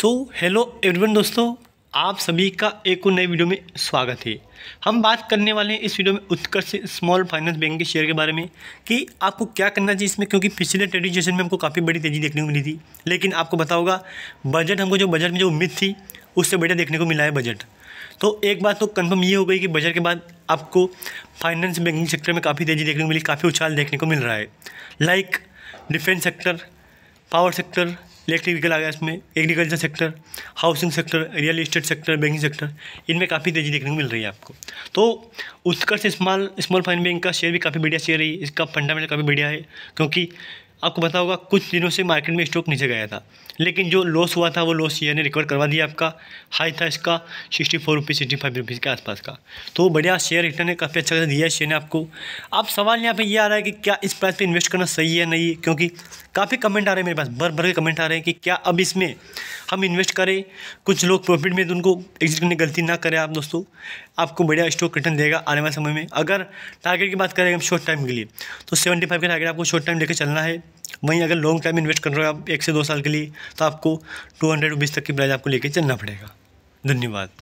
so hello everyone दोस्तों आप सभी का एक और नए वीडियो में स्वागत है हम बात करने वाले हैं इस वीडियो में उत्कर्ष स्मॉल फाइनेंस बैंक के शेयर के बारे में कि आपको क्या करना चाहिए इसमें क्योंकि पिछले ट्रेडिंग सेशन में हमको काफ़ी बड़ी तेज़ी देखने को मिली थी लेकिन आपको पता होगा बजट हमको जो बजट में जो उम्मीद थी उससे बढ़िया देखने को मिला है बजट तो एक बात तो कन्फर्म ये हो गई कि बजट के बाद आपको फाइनेंस बैंकिंग सेक्टर में काफ़ी तेज़ी देखने को मिली काफ़ी उछाल देखने को मिल रहा है like defence sector power sector electric vehicle आ गया इसमें agriculture sector housing sector real estate sector banking sector इनमें काफ़ी तेज़ी देखने को मिल रही है आपको तो Utkarsh small small finance bank का शेयर भी काफ़ी बढ़िया शेयर है इसका फंडामेंटल काफ़ी बढ़िया है क्योंकि आपको पता होगा कुछ दिनों से मार्केट में स्टॉक नीचे गया था लेकिन जो लॉस हुआ था वो लॉस ये ने रिकवर करवा दिया आपका हाई था इसका sixty four rupees sixty five rupees के आसपास का तो बढ़िया शेयर रिटर्न ने काफ़ी अच्छा दिया है शेयर ने आपको अब सवाल यहाँ पे ये आ रहा है कि क्या इस प्राइस पे इन्वेस्ट करना सही है नहीं क्योंकि काफ़ी कमेंट आ रहे हैं मेरे पास भर भर के कमेंट आ रहे हैं कि क्या अब इसमें हम इन्वेस्ट करें कुछ लोग प्रॉफिट में तो उनको एग्जिट करने गलती ना करें आप दोस्तों आपको बढ़िया स्टॉक रिटर्न देगा आने वाले समय में अगर टारगेट की बात करें हम शॉर्ट टाइम के लिए तो सेवेंटी फाइव का टारगेट आपको शॉर्ट टाइम लेकर चलना है वहीं अगर लॉन्ग टाइम इन्वेस्ट कर रहे हो आप एक से दो साल के लिए तो आपको टू हंड्रेड रुपीज़ तक की प्राइज़ आपको लेकर चलना पड़ेगा धन्यवाद